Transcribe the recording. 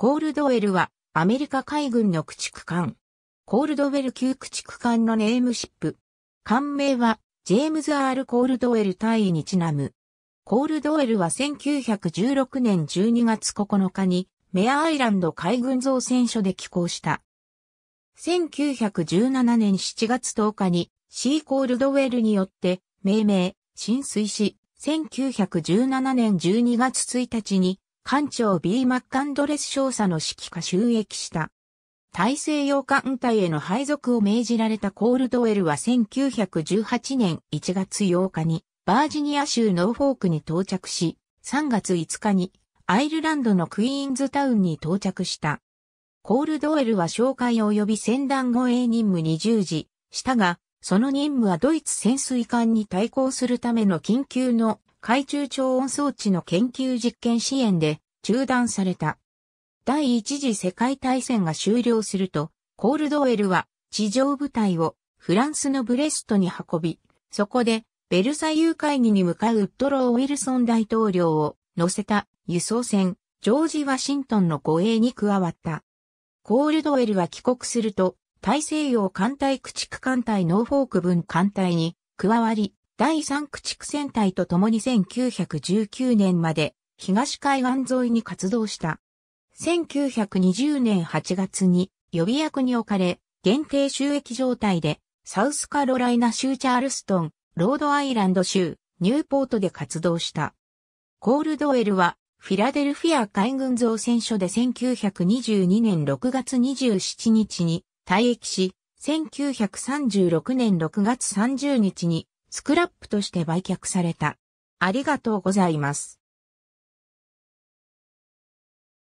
コールドウェルはアメリカ海軍の駆逐艦。コールドウェル級駆逐艦のネームシップ。艦名はジェームズ・ R・ コールドウェル大尉にちなむ。コールドウェルは1916年12月9日にメアアイランド海軍造船所で寄港した。1917年7月10日に C コールドウェルによって命名、浸水し、1917年12月1日に艦長 B マッカンドレス少佐の指揮下収益した。大西洋艦隊への配属を命じられたコールドウェルは1918年1月8日にバージニア州ノーフォークに到着し、3月5日にアイルランドのクイーンズタウンに到着した。コールドウェルは紹介及び船団護衛任務に従事したが、その任務はドイツ潜水艦に対抗するための緊急の海中超音装置の研究実験支援で中断された。第一次世界大戦が終了すると、コールドウェルは地上部隊をフランスのブレストに運び、そこでベルサイユ会議に向かうウッドロー・ウィルソン大統領を乗せた輸送船、ジョージ・ワシントンの護衛に加わった。コールドウェルは帰国すると、大西洋艦隊駆逐艦隊ノーフォーク分艦隊に加わり、第三駆逐戦隊と共に1919年まで東海岸沿いに活動した。1920年8月に予備役に置かれ、限定収益状態でサウスカロライナ州チャールストン、ロードアイランド州、ニューポートで活動した。コールドウェルはフィラデルフィア海軍造船所で1922年6月27日に退役し、1936年6月30日にスクラップとして売却された。ありがとうございます。